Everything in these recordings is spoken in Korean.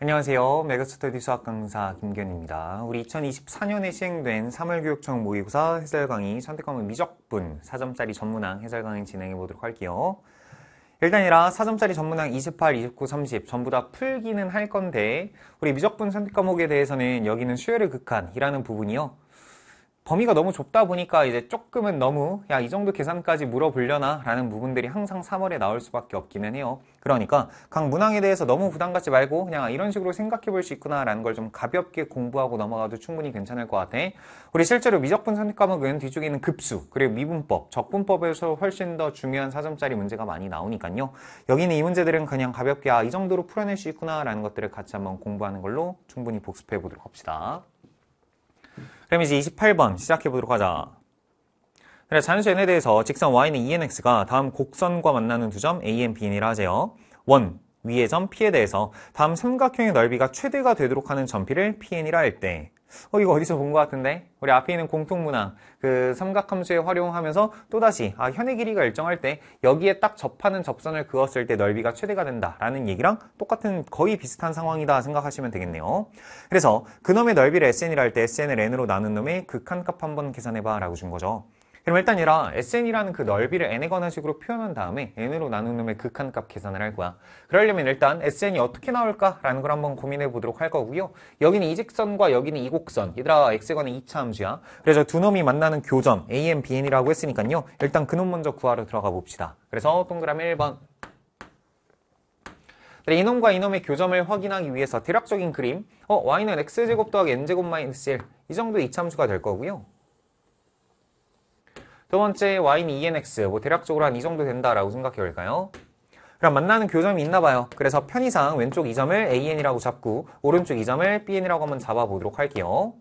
안녕하세요. 메가스터디 수학 강사 김견입니다. 우리 2024년에 시행된 3월 교육청 모의고사 해설 강의 선택 과목 미적분 4점짜리 전문항 해설 강의 진행해 보도록 할게요. 일단이라 4점짜리 전문항 28, 29, 30 전부 다 풀기는 할 건데 우리 미적분 선택 과목에 대해서는 여기는 수열의 극한이라는 부분이요. 범위가 너무 좁다 보니까 이제 조금은 너무 야 이 정도 계산까지 물어보려나 라는 부분들이 항상 3월에 나올 수밖에 없기는 해요 그러니까 각 문항에 대해서 너무 부담 갖지 말고 그냥 아, 이런 식으로 생각해 볼 수 있구나 라는 걸 좀 가볍게 공부하고 넘어가도 충분히 괜찮을 것 같아 우리 실제로 미적분 선택 과목은 뒤쪽에 있는 급수 그리고 미분법 적분법에서 훨씬 더 중요한 4점짜리 문제가 많이 나오니까요 여기 는이 문제들은 그냥 가볍게 아 이 정도로 풀어낼 수 있구나 라는 것들을 같이 한번 공부하는 걸로 충분히 복습해 보도록 합시다 그럼 이제 28번 시작해 보도록 하자. 그래 자연수 n에 대해서 직선 y는 enx가 다음 곡선과 만나는 두 점 a n bn이라 하세요. 원 위의 점 p에 대해서 다음 삼각형의 넓이가 최대가 되도록 하는 점 p 를 pn이라 할때 어, 이거 어디서 본 것 같은데? 우리 앞에 있는 공통문항, 그 삼각함수에 활용하면서 또다시, 아, 현의 길이가 일정할 때 여기에 딱 접하는 접선을 그었을 때 넓이가 최대가 된다라는 얘기랑 똑같은 거의 비슷한 상황이다 생각하시면 되겠네요. 그래서 그놈의 넓이를 SN이라 할때 SN을 N으로 나눈 놈의 극한값 한번 계산해봐 라고 준 거죠. 그럼 일단 이라 sn이라는 그 넓이를 n에 관한 식으로 표현한 다음에 n으로 나눈 놈의 극한값 계산을 할 거야. 그러려면 일단 sn이 어떻게 나올까라는 걸 한번 고민해 보도록 할 거고요. 여기는 이직선과 여기는 이곡선. 얘들아 x에 관한 2차 함수야. 그래서 두 놈이 만나는 교점 a n b n이라고 했으니까요. 일단 그 놈 먼저 구하러 들어가 봅시다. 그래서 동그라미 1번 이놈과 이놈의 교점을 확인하기 위해서 대략적인 그림 어, y는 x제곱 더하기 n제곱 마이너스 1이 정도의 이참수가 될 거고요. 두 번째 Y는 ENX 뭐 대략적으로 한 이 정도 된다라고 생각해 볼까요? 그럼 만나는 교점이 있나 봐요. 그래서 편의상 왼쪽 이 점을 AN이라고 잡고 오른쪽 이 점을 BN이라고 한번 잡아보도록 할게요.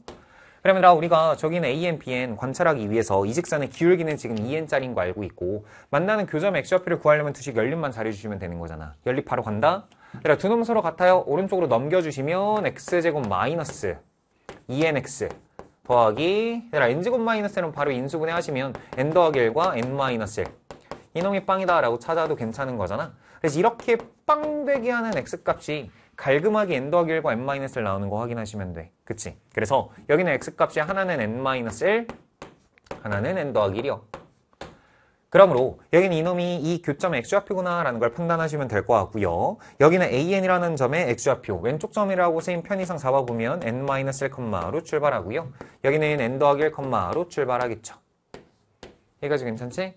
그러면 우리가 저기는 AN, BN 관찰하기 위해서 이 직선의 기울기는 지금 EN짜리인 거 알고 있고 만나는 교점 X좌표를 구하려면 두식 연립만 잘해주시면 되는 거잖아. 연립 바로 간다? 그래, 두놈 서로 같아요. 오른쪽으로 넘겨주시면 X제곱 마이너스 ENX 더하기 얘들아 n제곱 마이너스 는 바로 인수분해 하시면 n 더하기 1과 n 마이너스 1 이놈이 빵이다 라고 찾아도 괜찮은 거잖아 그래서 이렇게 빵 되게 하는 x값이 갈그마게 n 더하기 1과 n 마이너스 1 나오는 거 확인하시면 돼 그치? 그래서 여기는 x값이 하나는 n 마이너스 1 하나는 n 더하기 1이요 그러므로 여기는 이놈이 이 교점 x좌표구나라는 걸 판단하시면 될 것 같고요. 여기는 an이라는 점의 x좌표, 왼쪽 점이라고 쓰인 편의상 잡아보면 n-1,로 출발하고요. 여기는 n 더하기 1,로 출발하겠죠. 여기까지 괜찮지?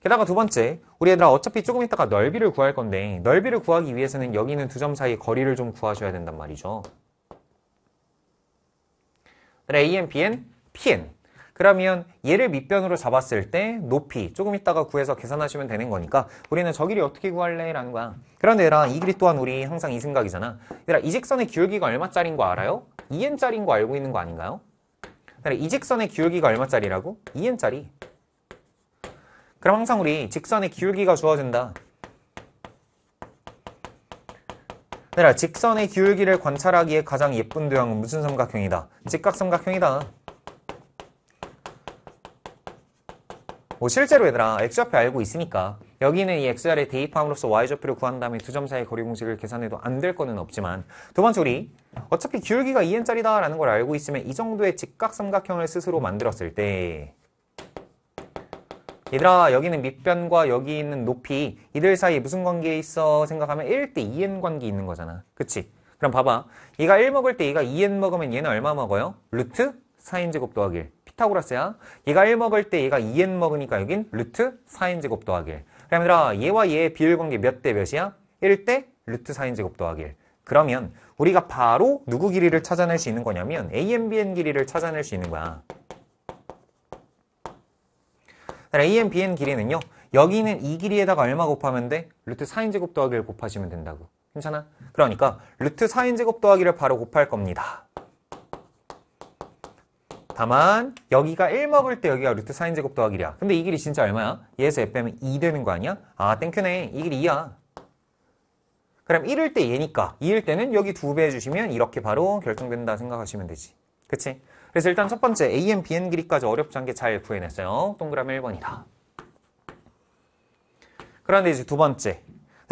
게다가 두 번째, 우리 애들아 어차피 조금 있다가 넓이를 구할 건데 넓이를 구하기 위해서는 여기는 두 점 사이 거리를 좀 구하셔야 된단 말이죠. a n, b n, p n 그러면 얘를 밑변으로 잡았을 때 높이 조금 있다가 구해서 계산하시면 되는 거니까 우리는 저 길이 어떻게 구할래? 라는 거야. 그런데 얘랑 이 길이 또한 우리 항상 이 생각이잖아. 얘들아 이 직선의 기울기가 얼마짜린거 알아요? 2 n 짜린거 알고 있는 거 아닌가요? 이 직선의 기울기가 얼마짜리라고? 2n짜리. 그럼 항상 우리 직선의 기울기가 주어진다. 내라 직선의 기울기를 관찰하기에 가장 예쁜 도형은 무슨 삼각형이다? 직각삼각형이다. 뭐 실제로 얘들아 x좌표 알고 있으니까 여기는 이 x좌를 대입함으로써 y좌표를 구한 다음에 두 점 사이의 거리 공식을 계산해도 안 될 거는 없지만 두 번째 우리 어차피 기울기가 2n짜리다 라는 걸 알고 있으면 이 정도의 직각삼각형을 스스로 만들었을 때 얘들아 여기는 밑변과 여기 있는 높이 이들 사이에 무슨 관계에 있어 생각하면 1대 2n 관계 있는 거잖아 그치? 그럼 봐봐 얘가 1 먹을 때 얘가 2n 먹으면 얘는 얼마 먹어요? 루트 4인제곱 더하기 1 피타고라스야. 얘가 1 먹을 때 얘가 2n 먹으니까 여긴 루트 4n 제곱 더하기 1. 그럼 얘들 얘와 얘의 비율관계 몇 대 몇이야? 1대 루트 4인 제곱 더하기 1. 그러면 우리가 바로 누구 길이를 찾아낼 수 있는 거냐면 AN, BN 길이를 찾아낼 수 있는 거야. AN, BN 길이는요. 여기는 이 길이에다가 얼마 곱하면 돼? 루트 4인 제곱 더하기를 곱하시면 된다고. 괜찮아? 그러니까 루트 4인 제곱 더하기를 바로 곱할 겁니다. 다만 여기가 1 먹을 때 여기가 루트 4인 제곱 더하기 1이야. 근데 이 길이 진짜 얼마야? 얘에서 f 빼면 2 되는 거 아니야? 아 땡큐네. 이 길이 2야. 그럼 1일 때 얘니까 2일 때는 여기 2배 해주시면 이렇게 바로 결정된다 생각하시면 되지. 그치? 그래서 일단 첫 번째 AN, BN 길이까지 어렵지 않게 잘 구해냈어요. 동그라미 1번이다. 그런데 이제 두 번째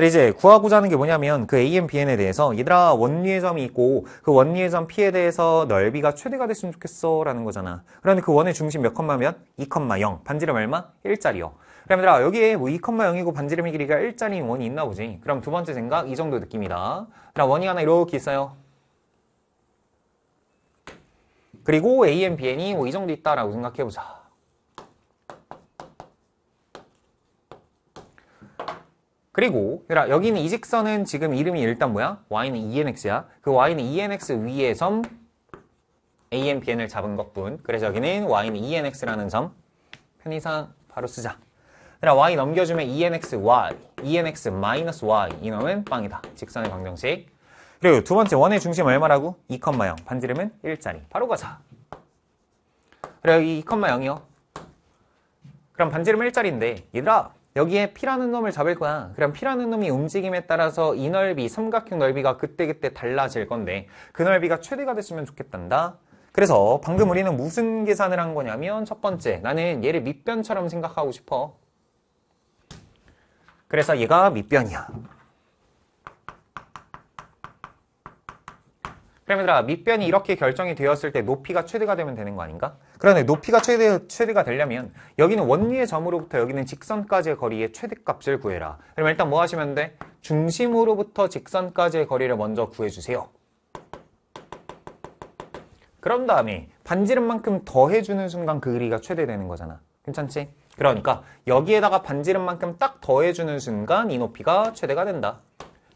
이제 구하고자 하는 게 뭐냐면 그 AM, BN에 대해서 얘들아 원리의 점이 있고 그 원리의 점 P에 대해서 넓이가 최대가 됐으면 좋겠어 라는 거잖아. 그런데 그 원의 중심 몇 컴마 면 2,0. 마 반지름 얼마? 1짜리요. 그럼 얘들아 여기에 뭐 2,0이고 반지름의 길이가 1짜리인 원이 있나 보지. 그럼 두 번째 생각 이 정도 느낌이다. 그럼 원이 하나 이렇게 있어요. 그리고 AM, BN이 뭐 이 정도 있다라고 생각해보자. 그리고 얘들아 여기는 이 직선은 지금 이름이 일단 뭐야? y는 enx야. 그 y는 enx 위에 점 an, bn을 잡은 것뿐. 그래서 여기는 y는 enx라는 점 편의상 바로 쓰자. 얘들아 y 넘겨주면 enx y, enx 마이너스 y 이놈은 빵이다. 직선의 방정식. 그리고 두 번째 원의 중심 얼마라고? 2,0 반지름은 1짜리. 바로 가자. 그래 여기 2,0이요. 그럼 반지름 1짜리인데 얘들아 여기에 P라는 놈을 잡을 거야. 그럼 P라는 놈이 움직임에 따라서 이 넓이, 삼각형 넓이가 그때그때 달라질 건데 그 넓이가 최대가 됐으면 좋겠단다. 그래서 방금 우리는 무슨 계산을 한 거냐면 첫 번째, 나는 얘를 밑변처럼 생각하고 싶어. 그래서 얘가 밑변이야. 그러면 얘 아, 밑변이 이렇게 결정이 되었을 때 높이가 최대가 되면 되는 거 아닌가? 그런데 높이가 최대, 최대가 되려면 여기는 원리의 점으로부터 여기는 직선까지의 거리의 최대값을 구해라 그러면 일단 뭐 하시면 돼? 중심으로부터 직선까지의 거리를 먼저 구해주세요 그런 다음에 반지름만큼 더해주는 순간 그 길이가 최대되는 거잖아 괜찮지? 그러니까 여기에다가 반지름만큼 딱 더해주는 순간 이 높이가 최대가 된다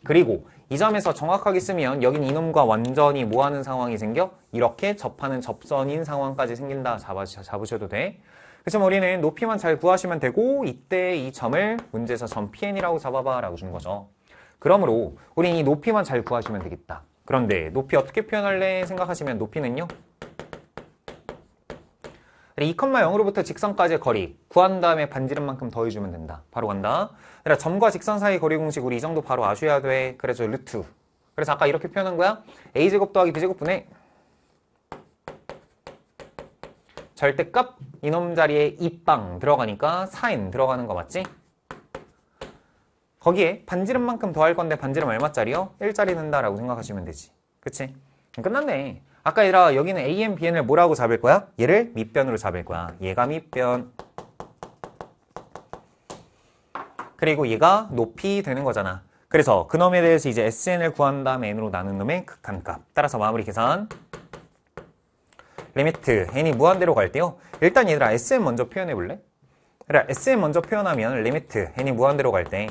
그리고 이 점에서 정확하게 쓰면 여긴 이놈과 완전히 뭐하는 상황이 생겨? 이렇게 접하는 접선인 상황까지 생긴다 잡아, 으셔도 돼. 그렇지만 우리는 높이만 잘 구하시면 되고 이때 이 점을 문제에서 점 PN이라고 잡아봐 라고 준 거죠. 그러므로 우린 이 높이만 잘 구하시면 되겠다. 그런데 높이 어떻게 표현할래 생각하시면 높이는요? 이 컴마 0으로부터 직선까지의 거리 구한 다음에 반지름만큼 더해주면 된다. 바로 간다. 그래 점과 직선 사이 의 거리 공식 우리 이 정도 바로 아셔야 돼. 그래서 루트. 그래서 아까 이렇게 표현한 거야. a제곱 더하기 b제곱 분의 절대값 이놈 자리에 2빵 들어가니까 4인 들어가는 거 맞지? 거기에 반지름만큼 더할 건데 반지름 얼마짜리요? 1짜리 는다라고 생각하시면 되지. 그치? 끝났네. 아까 얘들아 여기는 a m BN을 뭐라고 잡을 거야? 얘를 밑변으로 잡을 거야. 얘가 밑변. 그리고 얘가 높이 되는 거잖아. 그래서 그놈에 대해서 이제 SN을 구한 다음 N으로 나눈 놈의 극한값. 따라서 마무리 계산. 리미트 N이 무한대로 갈 때요. 일단 얘들아 SN 먼저 표현해 볼래? 그래 SN 먼저 표현하면 리미트 N이 무한대로 갈 때.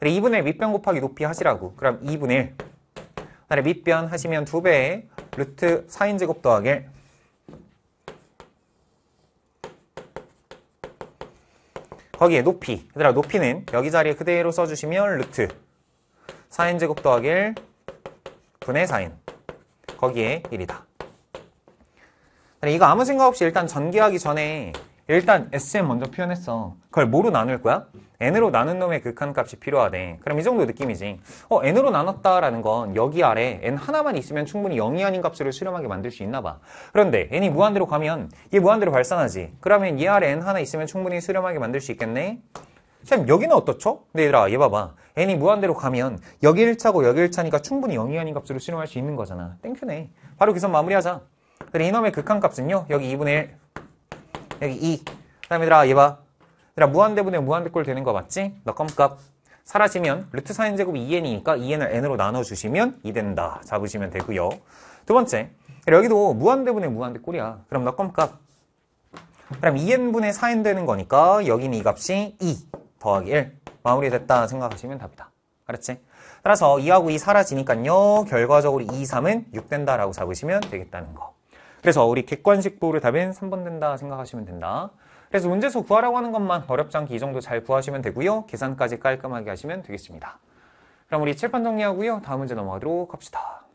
그래 2분의 밑변 곱하기 높이 하시라고. 그럼 2분의 1. 그다음에 밑변 하시면 2배 루트 4인 제곱 더하기 거기에 높이 얘들아 높이는 여기 자리에 그대로 써주시면 루트 4인 제곱 더하기 1 분의 4인 거기에 1이다 이거 아무 생각 없이 일단 전개하기 전에 일단 SM 먼저 표현했어. 그걸 뭐로 나눌 거야? N으로 나눈 놈의 극한값이 그 필요하대. 그럼 이 정도 느낌이지. 어, N으로 나눴다라는 건 여기 아래 N 하나만 있으면 충분히 0이 아닌 값을 수렴하게 만들 수 있나 봐. 그런데 N이 무한대로 가면 얘 무한대로 발산하지. 그러면 얘 아래 N 하나 있으면 충분히 수렴하게 만들 수 있겠네? 참 여기는 어떻죠? 근데 얘들아 얘 봐봐 n이 무한대로 가면 여기 1차고 여기 1차니까 충분히 0이 아닌 값으로 수렴할 수 있는 거잖아 땡큐네 바로 계산 그 마무리하자 그래 이놈의 극한값은요 그 여기 2분의 1 여기 2. 그 다음에 얘들아 얘 봐. 얘들아 무한대분의 무한대꼴 되는 거 맞지? 너 껌값. 사라지면 루트 사인 제곱이 2n이니까 e 2n을 e n으로 나눠주시면 2 된다. 잡으시면 되고요. 두 번째, 여기도 무한대분의 무한대꼴이야. 그럼 너 껌값. 그럼 2n분의 e 4n 되는 거니까 여기는 이 값이 2 더하기 1 마무리됐다 생각하시면 답이다. 알았지? 따라서 2하고 2 사라지니까요. 결과적으로 2, 3은 6 된다라고 잡으시면 되겠다는 거. 그래서 우리 객관식 보호를 답엔 3번 된다 생각하시면 된다. 그래서 문제에서 구하라고 하는 것만 어렵지 않게 이 정도 잘 구하시면 되고요. 계산까지 깔끔하게 하시면 되겠습니다. 그럼 우리 칠판 정리하고요. 다음 문제 넘어가도록 합시다.